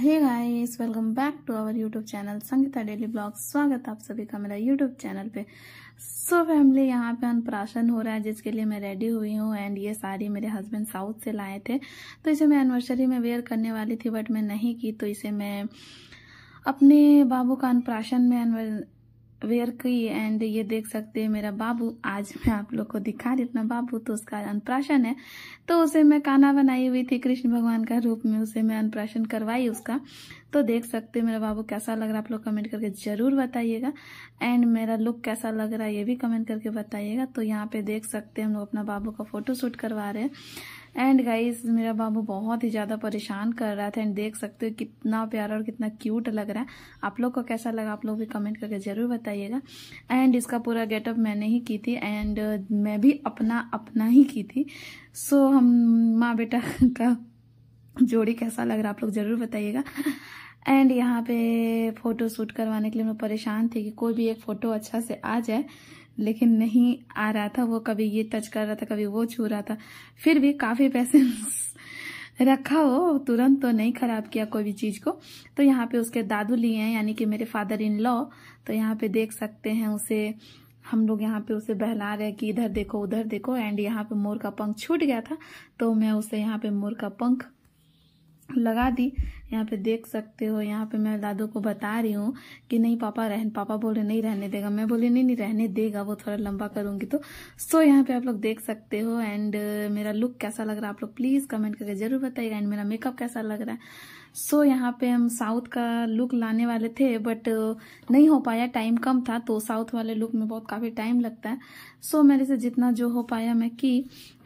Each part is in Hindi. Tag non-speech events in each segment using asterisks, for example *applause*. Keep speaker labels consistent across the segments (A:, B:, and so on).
A: Hey guys welcome back to our YouTube channel Sangeeta daily blog स्वागत आप सभी का मेरा यूट्यूब चैनल पे सो so, फैमिली यहाँ पे अनप्राशन हो रहा है जिसके लिए मैं रेडी हुई हूँ एंड ये साड़ी मेरे हस्बैंड साउथ से लाए थे तो इसे मैं एनिवर्सरी में वेयर करने वाली थी बट मैं नहीं की तो इसे मैं अपने बाबू का अनप्राशन में वेयर की एंड ये देख सकते हैं मेरा बाबू आज मैं आप लोग को दिखा रही अपना बाबू तो उसका अनुप्राशन है तो उसे मैं काना बनाई हुई थी कृष्ण भगवान का रूप में उसे मैं अनप्राशन करवाई उसका तो देख सकते हैं मेरा बाबू कैसा लग रहा है आप लोग कमेंट करके ज़रूर बताइएगा एंड मेरा लुक कैसा लग रहा है ये भी कमेंट करके बताइएगा तो यहाँ पे देख सकते हैं हम लोग अपना बाबू का फ़ोटो शूट करवा रहे हैं एंड गाइस मेरा बाबू बहुत ही ज़्यादा परेशान कर रहा था एंड देख सकते हो कितना प्यारा और कितना क्यूट लग रहा है आप लोग को कैसा लगा आप लोग भी कमेंट करके ज़रूर बताइएगा एंड इसका पूरा गेटअप मैंने ही की थी एंड uh, मैं भी अपना अपना ही की थी सो so, हम माँ बेटा *laughs* का जोड़ी कैसा लग रहा आप लोग ज़रूर बताइएगा एंड यहाँ पे फ़ोटो शूट करवाने के लिए मैं परेशान थी कि कोई भी एक फ़ोटो अच्छा से आ जाए लेकिन नहीं आ रहा था वो कभी ये टच कर रहा था कभी वो छू रहा था फिर भी काफ़ी पैसे *laughs* रखा हो तुरंत तो नहीं खराब किया कोई भी चीज़ को तो यहाँ पे उसके दादू लिए हैं यानी कि मेरे फादर इन लॉ तो यहाँ पे देख सकते हैं उसे हम लोग यहाँ पे उसे बहला रहे कि इधर देखो उधर देखो एंड यहाँ पे मोर का पंख छूट गया था तो मैं उसे यहाँ पे मोर का पंख लगा दी यहाँ पे देख सकते हो यहाँ पे मैं दादू को बता रही हूँ कि नहीं पापा रहन पापा बोल रहे नहीं रहने देगा मैं बोली नहीं नहीं रहने देगा वो थोड़ा लंबा करूंगी तो सो यहाँ पे आप लोग देख सकते हो एंड मेरा लुक कैसा लग रहा है आप लोग प्लीज़ कमेंट करके ज़रूर बताइएगा एंड मेरा मेकअप कैसा लग रहा है सो so, यहाँ पे हम साउथ का लुक लाने वाले थे बट नहीं हो पाया टाइम कम था तो साउथ वाले लुक में बहुत काफ़ी टाइम लगता है सो so, मेरे से जितना जो हो पाया मैं की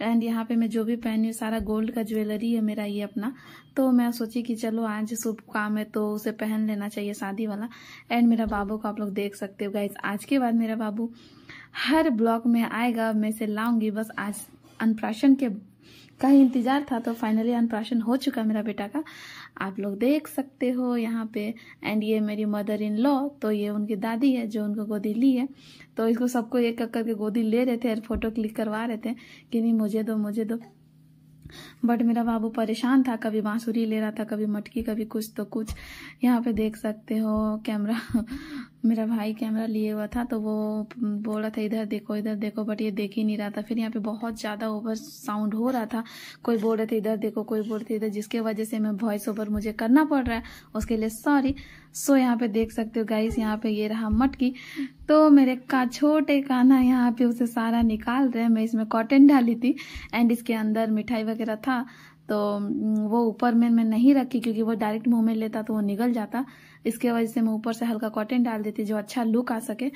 A: एंड यहाँ पे मैं जो भी पहनी हूँ सारा गोल्ड का ज्वेलरी है मेरा ये अपना तो मैं सोची कि चलो आ आज शुभ काम है तो उसे पहन लेना चाहिए शादी वाला एंड मेरा बाबू को आप लोग देख सकते हो गाइज आज के बाद मेरा बाबू हर ब्लॉग में आएगा मैं इसे लाऊंगी बस आज अनप्राशन के का ही इंतजार था तो फाइनली अनप्राशन हो चुका मेरा बेटा का आप लोग देख सकते हो यहाँ पे एंड ये मेरी मदर इन लॉ तो ये उनकी दादी है जो उनको गोदी ली है तो इसको सबको एक एक करके गोदी ले रहे थे और फोटो क्लिक करवा रहे थे कि नहीं मुझे दो मुझे दो बट मेरा बाबू परेशान था कभी बांसुरी ले रहा था कभी मटकी कभी कुछ तो कुछ यहाँ पे देख सकते हो कैमरा मेरा भाई कैमरा लिए हुआ था तो वो बोल रहा था इधर देखो इधर देखो बट ये देख ही नहीं रहा था फिर यहाँ पे बहुत ज़्यादा ओवर साउंड हो रहा था कोई बोल रहे थे इधर देखो कोई बोल रहे थे इधर जिसके वजह से मैं वॉइस ओवर मुझे करना पड़ रहा है उसके लिए सॉरी सो यहाँ पे देख सकते हो गाइस यहाँ पे ये रहा मटकी तो मेरे का छोटे काना यहाँ पे उसे सारा निकाल रहे हैं मैं इसमें कॉटन डाली थी एंड इसके अंदर मिठाई वगैरह था तो हम्म, वो ऊपर में मैं नहीं रखी क्योंकि वो डायरेक्ट मुंह में लेता तो वो निगल जाता इसके वजह से मैं ऊपर से हल्का कॉटन डाल देती जो अच्छा लुक आ सके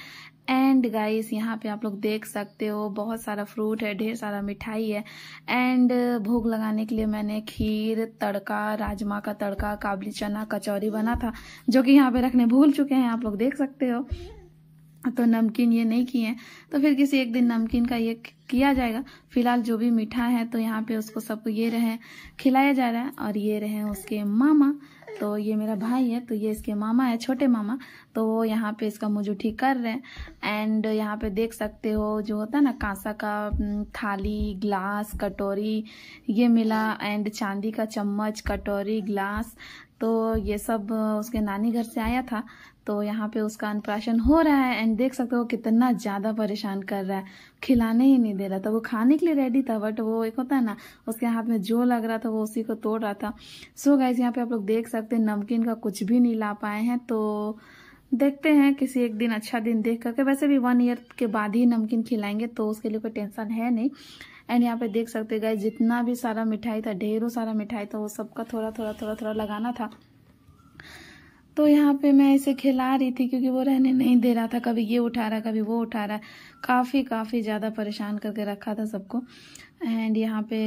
A: एंड गाइस यहाँ पे आप लोग देख सकते हो बहुत सारा फ्रूट है ढेर सारा मिठाई है एंड भोग लगाने के लिए मैंने खीर तड़का राजमा का तड़का काबली चना कचौरी बना था जो कि यहाँ पे रखने भूल चुके हैं आप लोग देख सकते हो तो नमकीन ये नहीं किए तो फिर किसी एक दिन नमकीन का ये किया जाएगा फिलहाल जो भी मीठा है तो यहाँ पे उसको सबको ये रहे खिलाया जा रहा है और ये रहे उसके मामा तो ये मेरा भाई है तो ये इसके मामा है छोटे मामा तो वो यहाँ पे इसका मुजूठी कर रहे हैं एंड यहाँ पे देख सकते हो जो होता है ना कांसा का थाली ग्लास कटोरी ये मिला एंड चांदी का चम्मच कटोरी ग्लास तो ये सब उसके नानी घर से आया था तो यहाँ पे उसका अनप्राशन हो रहा है एंड देख सकते हो कितना ज़्यादा परेशान कर रहा है खिलाने ही नहीं दे रहा था वो खाने के लिए रेडी था बट वो एक होता है ना उसके हाथ में जो लग रहा था वो उसी को तोड़ रहा था सो गाइज यहाँ पे आप लोग देख सकते हैं नमकीन का कुछ भी नहीं ला पाए हैं तो देखते हैं किसी एक दिन अच्छा दिन देख करके वैसे भी वन ईयर के बाद ही नमकीन खिलाएंगे तो उसके लिए कोई टेंशन है नहीं एंड यहाँ पे देख सकते गए जितना भी सारा मिठाई था ढेरों सारा मिठाई था वो सबका थोड़ा थोड़ा थोड़ा थोड़ा लगाना था तो यहाँ पे मैं इसे खिला रही थी क्योंकि वो रहने नहीं दे रहा था कभी ये उठा रहा कभी वो उठा रहा काफ़ी काफ़ी ज़्यादा परेशान करके रखा था सबको एंड यहाँ पे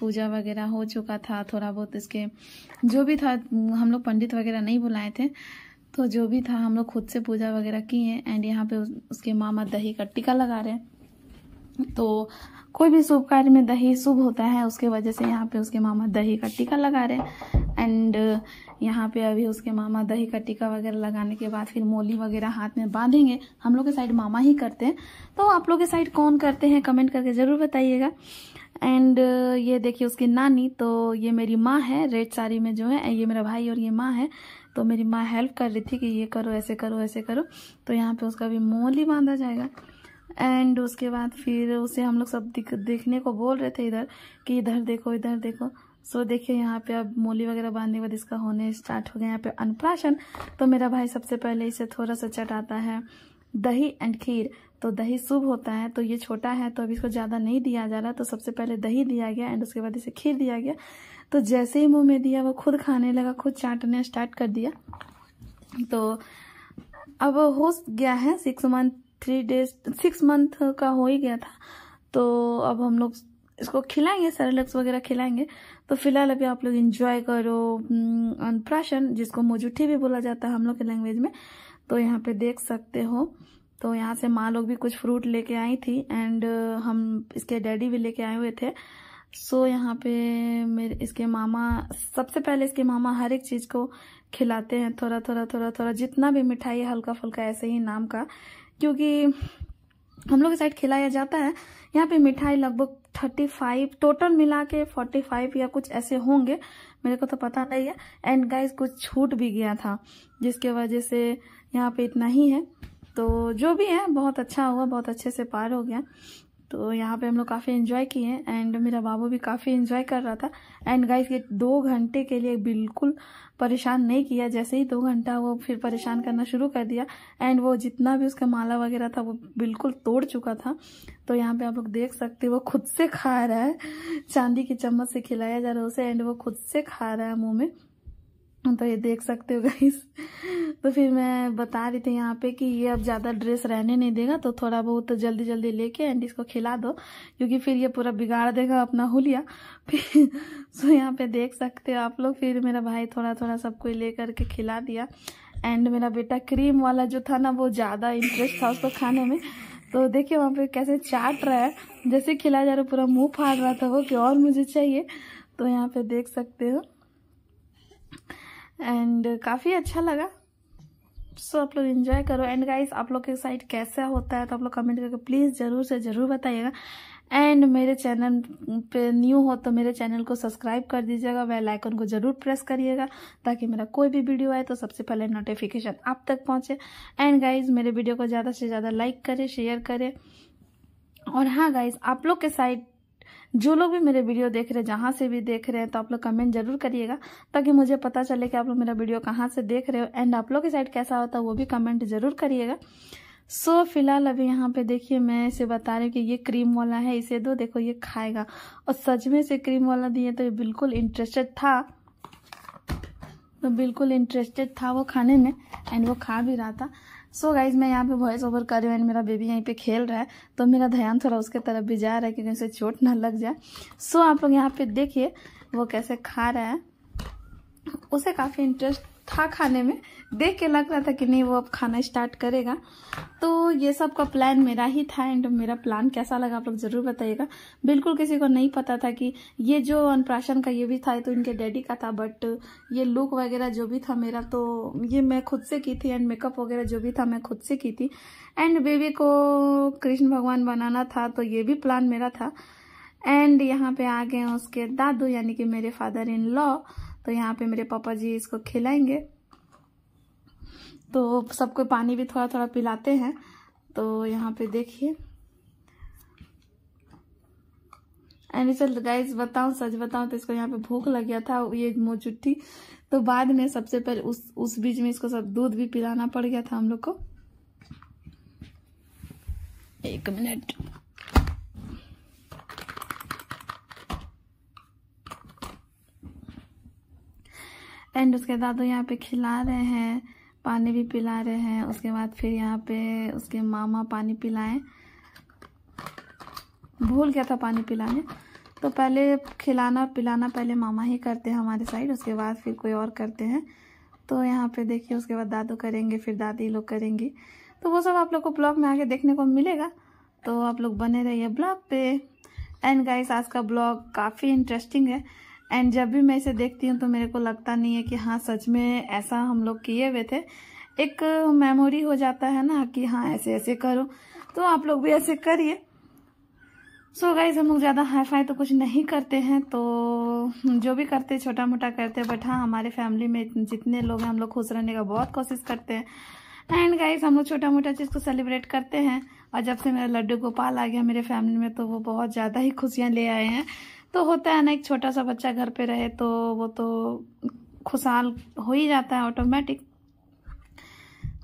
A: पूजा वगैरह हो चुका था थोड़ा बहुत इसके जो भी था हम लोग पंडित वगैरह नहीं बुलाए थे तो जो भी था हम लोग खुद से पूजा वगैरह किए एंड यहाँ पे उसके मामा दही का टीका लगा रहे हैं तो कोई भी शुभ कार्य में दही शुभ होता है उसके वजह से यहाँ पे उसके मामा दही का टीका लगा रहे एंड यहाँ पे अभी उसके मामा दही का टीका वगैरह लगाने के बाद फिर मोली वगैरह हाथ में बांधेंगे हम लोग के साइड मामा ही करते हैं तो आप लोग के साइड कौन करते हैं कमेंट करके ज़रूर बताइएगा एंड ये देखिए उसकी नानी तो ये मेरी माँ है रेड साड़ी में जो है ये मेरा भाई और ये माँ है तो मेरी माँ हेल्प कर रही थी कि ये करो ऐसे करो ऐसे करो तो यहाँ पे उसका भी मोली बांधा जाएगा एंड उसके बाद फिर उसे हम लोग सब देखने को बोल रहे थे इधर कि इधर देखो इधर देखो सो so, देखिए यहाँ पे अब मूली वगैरह बांधने के बाद इसका होने स्टार्ट हो गया यहाँ पे अनुप्राशन तो मेरा भाई सबसे पहले इसे थोड़ा सा चटाता है दही एंड खीर तो दही शुभ होता है तो ये छोटा है तो अभी इसको ज़्यादा नहीं दिया जा रहा तो सबसे पहले दही दिया गया एंड उसके बाद इसे खीर दिया गया तो जैसे ही मुंह में दिया वो खुद खाने लगा खुद चाटने स्टार्ट कर दिया तो अब हो गया है six month three days six month का हो ही गया था तो अब हम लोग इसको खिलाएंगे सरेलक्स वगैरह खिलाएंगे तो फिलहाल अभी आप लोग इन्जॉय करो हम्म, प्राशन जिसको मोजूठी भी बोला जाता है हम लोग के लैंग्वेज में तो यहाँ पे देख सकते हो तो यहाँ से माँ लोग भी कुछ फ्रूट लेके आई थी एंड हम इसके डैडी भी लेके आए हुए थे सो so, यहाँ पे मेरे इसके मामा सबसे पहले इसके मामा हर एक चीज़ को खिलाते हैं थोड़ा थोड़ा थोड़ा थोड़ा जितना भी मिठाई हल्का फुल्का ऐसे ही नाम का क्योंकि हम लोग के साइड खिलाया जाता है यहाँ पे मिठाई लगभग थर्टी फाइव टोटल मिला के फोर्टी फाइव या कुछ ऐसे होंगे मेरे को तो पता नहीं है एंड गाइस कुछ छूट भी गया था जिसके वजह से यहाँ पे इतना ही है तो जो भी है बहुत अच्छा हुआ बहुत अच्छे से पार हो गया तो यहाँ पे हम लोग काफ़ी इन्जॉय किए हैं एंड मेरा बाबू भी काफ़ी इन्जॉय कर रहा था एंड गाइस ये दो घंटे के लिए बिल्कुल परेशान नहीं किया जैसे ही दो घंटा वो फिर परेशान करना शुरू कर दिया एंड वो जितना भी उसका माला वगैरह था वो बिल्कुल तोड़ चुका था तो यहाँ पे आप लोग देख सकते वो खुद से खा रहा है चांदी की चम्मच से खिलाया जा रहा है उसे एंड वो खुद से खा रहा है मुँह में तो ये देख सकते हो गाइस तो फिर मैं बता रही थी यहाँ पे कि ये अब ज़्यादा ड्रेस रहने नहीं देगा तो थोड़ा बहुत जल्दी जल्दी लेके एंड इसको खिला दो क्योंकि फिर ये पूरा बिगाड़ देगा अपना हुलिया फिर सो *laughs* यहाँ पे देख सकते हो आप लोग फिर मेरा भाई थोड़ा थोड़ा सबको ले करके खिला दिया एंड मेरा बेटा क्रीम वाला जो था ना वो ज़्यादा इंटरेस्ट था उसको खाने में तो देखिए वहाँ पे कैसे चाट रहा है जैसे खिलाया जा रहा पूरा मुंह फाड़ रहा था वो कि और मुझे चाहिए तो यहाँ पे देख सकते हो एंड काफ़ी अच्छा लगा सो so, आप लोग इन्जॉय करो एंड गाइस आप लोग के साइड कैसा होता है तो आप लोग कमेंट करके प्लीज़ ज़रूर से ज़रूर बताइएगा एंड मेरे चैनल पे न्यू हो तो मेरे चैनल को सब्सक्राइब कर दीजिएगा बेल आइकन को ज़रूर प्रेस करिएगा ताकि मेरा कोई भी वीडियो आए तो सबसे पहले नोटिफिकेशन आप तक पहुँचे एंड गाइज मेरे वीडियो को ज़्यादा से ज़्यादा लाइक करें शेयर करें और हाँ गाइज आप लोग के साइड जो लोग भी मेरे वीडियो देख रहे हैं जहाँ से भी देख रहे हैं तो आप लोग कमेंट जरूर करिएगा ताकि मुझे पता चले कि आप लोग मेरा वीडियो कहाँ से देख रहे हो एंड आप लोग की साइड कैसा होता है वो भी कमेंट जरूर करिएगा सो so, फिलहाल अभी यहाँ पे देखिए मैं इसे बता रही हूँ कि ये क्रीम वाला है इसे दो देखो ये खाएगा और सच में इसे क्रीम वाला दिए तो ये बिल्कुल इंटरेस्टेड था तो बिल्कुल इंटरेस्टेड था वो खाने में एंड वो खा भी रहा था सो so गाइज मैं यहाँ पे वॉइस ओवर कर रही हूँ एंड मेरा बेबी यहीं पे खेल रहा है तो मेरा ध्यान थोड़ा उसके तरफ भी जा रहा है क्योंकि उसे चोट ना लग जाए सो so, आप लोग यहाँ पे देखिए वो कैसे खा रहा है उसे काफ़ी इंटरेस्ट था खाने में देख के लग रहा था कि नहीं वो अब खाना स्टार्ट करेगा तो ये सब का प्लान मेरा ही था एंड मेरा प्लान कैसा लगा आप लोग ज़रूर बताइएगा बिल्कुल किसी को नहीं पता था कि ये जो अनप्राशन का ये भी था तो इनके डैडी का था बट ये लुक वगैरह जो भी था मेरा तो ये मैं खुद से की थी एंड मेकअप वगैरह जो भी था मैं खुद से की थी एंड बेबी को कृष्ण भगवान बनाना था तो ये भी प्लान मेरा था एंड यहाँ पे आ गए उसके दादू यानी कि मेरे फादर इन लॉ तो यहाँ पे मेरे पापा जी इसको खिलाएंगे तो सबको पानी भी थोड़ा थोड़ा पिलाते हैं तो यहाँ पे देखिए एंड चल गाइज बताऊँ सच बताऊँ तो इसको यहाँ पे भूख लग गया था ये मोचुट्टी तो बाद में सबसे पहले उस उस बीच में इसको सब दूध भी पिलाना पड़ गया था हम लोग को एक मिनट एंड उसके दादू यहाँ पे खिला रहे हैं पानी भी पिला रहे हैं उसके बाद फिर यहाँ पे उसके मामा पानी पिलाएं भूल गया था पानी पिलाने तो पहले खिलाना पिलाना पहले मामा ही करते हैं हमारे साइड उसके बाद फिर कोई और करते हैं तो यहाँ पे देखिए उसके बाद दादू करेंगे फिर दादी लोग करेंगी तो वो सब आप लोग को ब्लॉग में आके देखने को मिलेगा तो आप लोग बने रहिए ब्लॉग पे एंड गाइस आज का ब्लॉग काफ़ी इंटरेस्टिंग है एंड जब भी मैं इसे देखती हूँ तो मेरे को लगता नहीं है कि हाँ सच में ऐसा हम लोग किए हुए थे एक मेमोरी हो जाता है ना कि हाँ ऐसे ऐसे करो तो आप लोग भी ऐसे करिए सो गाइज हम लोग ज़्यादा हाई फाई तो कुछ नहीं करते हैं तो जो भी करते छोटा मोटा करते हैं बट हाँ हमारे फैमिली में जितने लोग हैं हम लोग खुश रहने का बहुत कोशिश करते हैं एंड गाइज हम लोग छोटा मोटा चीज़ को सेलिब्रेट करते हैं और जब से मेरा लड्डू गोपाल आ गया मेरे फैमिली में तो वो बहुत ज़्यादा ही खुशियाँ ले आए हैं तो होता है ना एक छोटा सा बच्चा घर पे रहे तो वो तो खुशहाल हो ही जाता है ऑटोमेटिक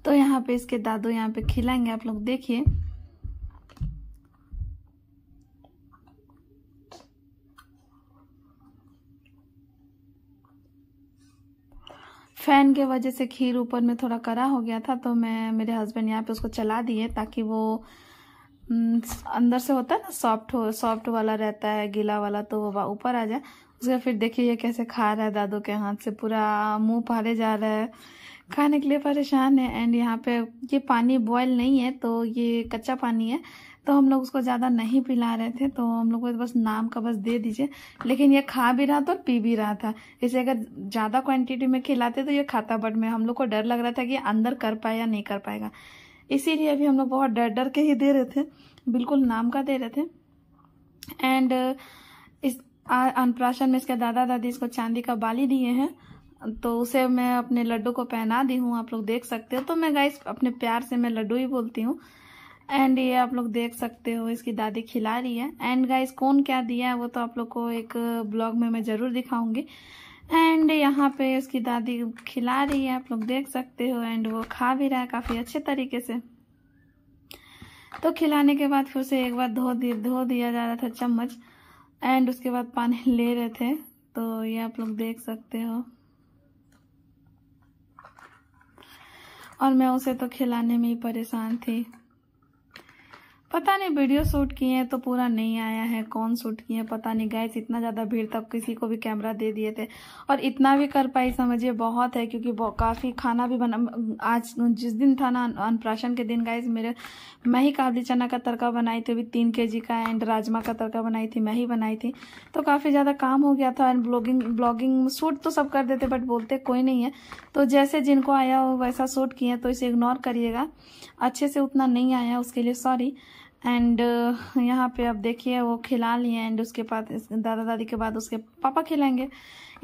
A: तो यहाँ पे इसके दादू यहाँ पे खिलाएंगे आप लोग देखिए फैन के वजह से खीर ऊपर में थोड़ा करा हो गया था तो मैं मेरे हस्बैंड यहाँ पे उसको चला दिए ताकि वो हम्म, अंदर से होता है ना सॉफ्ट हो सॉफ्ट वाला रहता है गीला वाला तो वो ऊपर आ जाए उसके फिर देखिए ये कैसे खा रहा है दादू के हाथ से पूरा मुंह पारे जा रहा है खाने के लिए परेशान है एंड यहाँ पे ये पानी बॉयल नहीं है तो ये कच्चा पानी है तो हम लोग उसको ज़्यादा नहीं पिला रहे थे तो हम लोग को बस नाम का बस दे दीजिए लेकिन ये खा भी रहा था और पी भी रहा था इसे अगर ज़्यादा क्वांटिटी में खिलाते तो ये खाता बट में हम लोग को डर लग रहा था कि अंदर कर पाए या नहीं कर पाएगा इसीलिए अभी हम लोग बहुत डर डर के ही दे रहे थे बिल्कुल नाम का दे रहे थे एंड uh, इस अनप्राशन में इसके दादा दादी इसको चांदी का बाली दिए हैं तो उसे मैं अपने लड्डू को पहना दी हूँ आप लोग देख सकते हो तो मैं गाइस अपने प्यार से मैं लड्डू ही बोलती हूँ एंड ये आप लोग देख सकते हो इसकी दादी खिला रही है एंड गाइस कौन क्या दिया है वो तो आप लोग को एक ब्लॉग uh, में मैं ज़रूर दिखाऊंगी एंड यहाँ पे उसकी दादी खिला रही है आप लोग देख सकते हो एंड वो खा भी रहा है काफ़ी अच्छे तरीके से तो खिलाने के बाद फिर उसे एक बार धो दिया धो दिया जा रहा था चम्मच एंड उसके बाद पानी *laughs* ले रहे थे तो ये आप लोग देख सकते हो और मैं उसे तो खिलाने में ही परेशान थी पता नहीं वीडियो शूट किए हैं तो पूरा नहीं आया है कौन शूट किए हैं पता नहीं गाइस इतना ज़्यादा भीड़ तब किसी को भी कैमरा दे दिए थे और इतना भी कर पाई समझिए बहुत है क्योंकि काफ़ी खाना भी बना आज जिस दिन था ना अनप्राशन के दिन गाइस मेरे मैं ही काबली चना का तड़का बनाई थी अभी तीन के का एंड राजमा का तड़का बनाई थी मैं ही बनाई थी तो काफ़ी ज़्यादा काम हो गया था एंड ब्लॉगिंग ब्लॉगिंग शूट तो सब कर देते बट बोलते कोई नहीं है तो जैसे जिनको आया हो वैसा शूट किए तो इसे इग्नोर करिएगा अच्छे से उतना नहीं आया उसके लिए सॉरी एंड uh, यहाँ पे आप देखिए वो खिला लिए एंड उसके बाद दादा दादी के बाद उसके पापा खिलाएंगे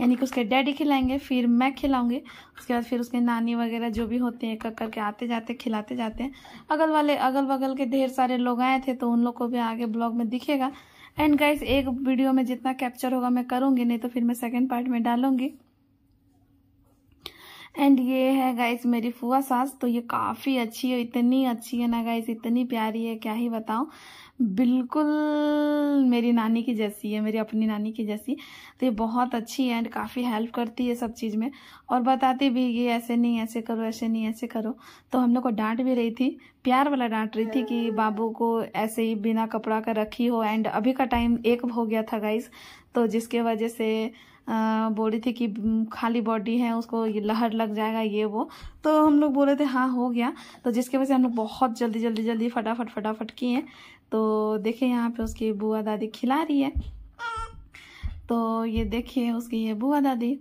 A: यानी कि उसके डैडी खिलाएंगे फिर मैं खिलाऊंगी उसके बाद फिर उसके नानी वगैरह जो भी होते हैं एक करके आते जाते खिलाते जाते हैं अगल वाले अगल बगल के ढेर सारे लोग आए थे तो उन लोग को भी आगे ब्लॉग में दिखेगा एंड गाइस एक वीडियो में जितना कैप्चर होगा मैं करूँगी नहीं तो फिर मैं सेकेंड पार्ट में डालूंगी एंड ये है गाइस मेरी फुआ सास तो ये काफ़ी अच्छी है इतनी अच्छी है ना गाइस इतनी प्यारी है क्या ही बताऊँ बिल्कुल मेरी नानी की जैसी है मेरी अपनी नानी की जैसी तो ये बहुत अच्छी है एंड काफ़ी हेल्प करती है सब चीज़ में और बताती भी ये ऐसे नहीं ऐसे करो ऐसे नहीं ऐसे करो तो हम लोग को डांट भी रही थी प्यार वाला डांट रही थी कि हाँ। बाबू को ऐसे ही बिना कपड़ा का रखी हो एंड अभी का टाइम एक हो गया था गाइस तो जिसके वजह से बोली थी कि खाली बॉडी है उसको ये लहर लग जाएगा ये वो तो हम लोग बोल रहे थे हाँ हो गया तो जिसके वजह से हम लोग बहुत जल्दी जल्दी जल्दी फटाफट फटाफट किए तो देखे यहाँ पे उसकी बुआ दादी खिला रही है तो ये देखिए उसकी ये बुआ दादी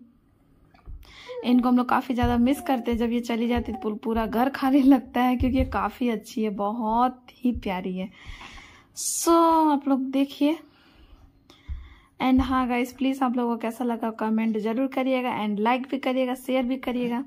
A: इनको हम लोग काफ़ी ज़्यादा मिस करते हैं जब ये चली जाती तो पूरा घर खाली लगता है क्योंकि ये काफ़ी अच्छी है बहुत ही प्यारी है सो so, आप लोग देखिए एंड हाँ गाइज प्लीज़ आप लोगों को कैसा लगा कमेंट जरूर करिएगा एंड लाइक भी करिएगा शेयर भी करिएगा